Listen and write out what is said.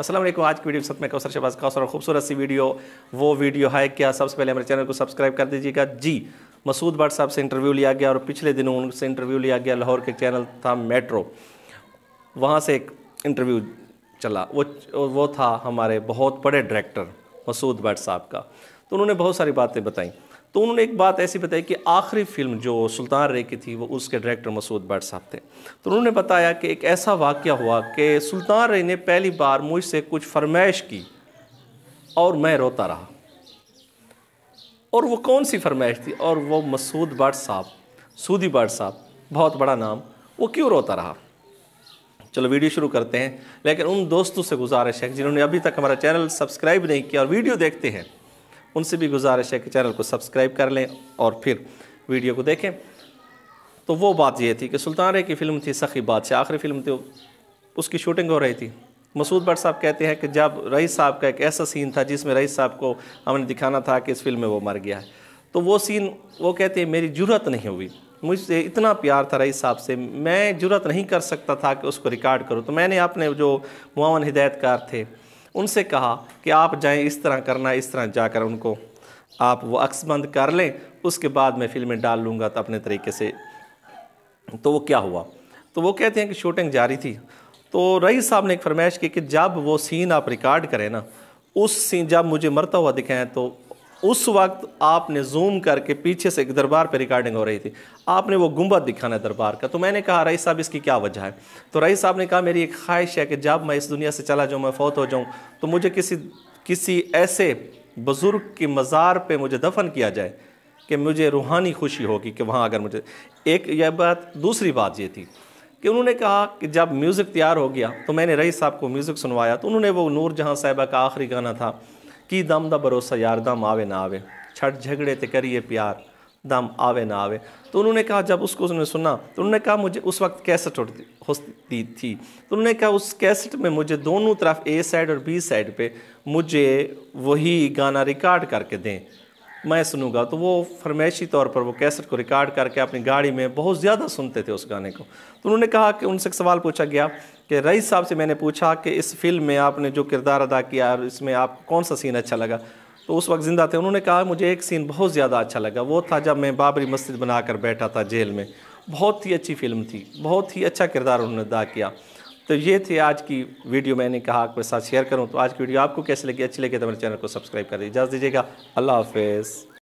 असलम आज की वीडियो सब में कौसर शबाज कौसर और खूबसूरत सी वीडियो वो वीडियो है क्या सबसे पहले हमारे चैनल को सब्सक्राइब कर दीजिएगा जी मसूद भट्ट साहब से इंटरव्यू लिया गया और पिछले दिनों उनसे इंटरव्यू लिया गया लाहौर के चैनल था मेट्रो वहाँ से एक इंटरव्यू चला वो वो था हमारे बहुत बड़े डायरेक्टर मसूद भट्ट साहब का तो उन्होंने बहुत सारी बातें बताई तो उन्होंने एक बात ऐसी बताई कि आखिरी फिल्म जो सुल्तान रे की थी वो उसके डायरेक्टर मसूद भट्ट साहब थे तो उन्होंने बताया कि एक ऐसा वाक्य हुआ कि सुल्तान रे ने पहली बार मुझसे कुछ फरमाइश की और मैं रोता रहा और वो कौन सी फरमाइश थी और वो मसूद भट्ट साहब सूदी भट्ट साहब बहुत बड़ा नाम वो क्यों रोता रहा चलो वीडियो शुरू करते हैं लेकिन उन दोस्तों से गुजारिश है जिन्होंने अभी तक हमारा चैनल सब्सक्राइब नहीं किया और वीडियो देखते हैं उनसे भी गुजारिश है कि चैनल को सब्सक्राइब कर लें और फिर वीडियो को देखें तो वो बात ये थी कि सुल्तान रे की फ़िल्म थी सखी बादशाह आखिरी फिल्म थी उसकी शूटिंग हो रही थी मसूद भट्ट साहब कहते हैं कि जब रईस साहब का एक ऐसा सीन था जिसमें रईस साहब को हमने दिखाना था कि इस फिल्म में वो मर गया है तो वो सीन वो कहते हैं मेरी जरूरत नहीं हुई मुझसे इतना प्यार था रईस साहब से मैं जरूरत नहीं कर सकता था कि उसको रिकॉर्ड करूँ तो मैंने अपने जो मुआवन हिदायतकार थे उनसे कहा कि आप जाएं इस तरह करना इस तरह जाकर उनको आप वो अक्स बंद कर लें उसके बाद मैं फिल्में डाल लूँगा तो अपने तरीके से तो वो क्या हुआ तो वो कहते हैं कि शूटिंग जारी थी तो रही साहब ने एक फरमाइश की कि जब वो सीन आप रिकॉर्ड करें ना उस सीन जब मुझे मरता हुआ दिखाएं तो उस वक्त आपने जूम करके पीछे से एक दरबार पर रिकॉर्डिंग हो रही थी आपने वो गुंबद दिखाना दरबार का तो मैंने कहा रईस साहब इसकी क्या वजह है तो रईस साहब ने कहा मेरी एक ख्वाहिश है कि जब मैं इस दुनिया से चला जाऊँ मैं फौत हो जाऊँ तो मुझे किसी किसी ऐसे बुज़ुर्ग की मज़ार पर मुझे दफन किया जाए कि मुझे रूहानी खुशी होगी कि वहाँ अगर मुझे एक यह बात दूसरी बात ये थी कि उन्होंने कहा कि जब म्यूज़िक तैयार हो गया तो मैंने रईस साहब को म्यूज़िक सुनवाया तो उन्होंने वो नूर जहाँ साहिबा का आखिरी गाना था ਕੀ दम ਦਾ भरोसा यार दम आवे ना आवे ਛੱਡ झगड़े ਤੇ करिए प्यार दम आवे ना आवे तो उन्होंने कहा जब उसको उसने सुना तो उन्होंने कहा मुझे उस वक्त कैसेट होती थी तो उन्होंने कहा उस कैसेट में मुझे दोनों तरफ ए साइड और बी साइड पे मुझे वही गाना रिकॉर्ड करके दें मैं सुनूंगा तो वो फरमाइशी तौर पर वो कैसेट को रिकॉर्ड करके अपनी गाड़ी में बहुत ज़्यादा सुनते थे उस गाने को तो उन्होंने कहा कि उनसे एक सवाल पूछा गया कि रईस साहब से मैंने पूछा कि इस फिल्म में आपने जो किरदार अदा किया और इसमें आपको कौन सा सीन अच्छा लगा तो उस वक्त ज़िंदा थे उन्होंने कहा मुझे एक सीन बहुत ज़्यादा अच्छा लगा वो था जब मैं बाबरी मस्जिद बनाकर बैठा था जेल में बहुत ही अच्छी फिल्म थी बहुत ही अच्छा किरदार उन्होंने अदा किया तो ये थी आज की वीडियो मैंने कहा आपके साथ शेयर करूँ तो आज की वीडियो आपको कैसे लगी अच्छी लगी तो मेरे चैनल को सब्सक्राइब कर दीजिए इजाज़ दीजिएगा अल्लाह हाफिज़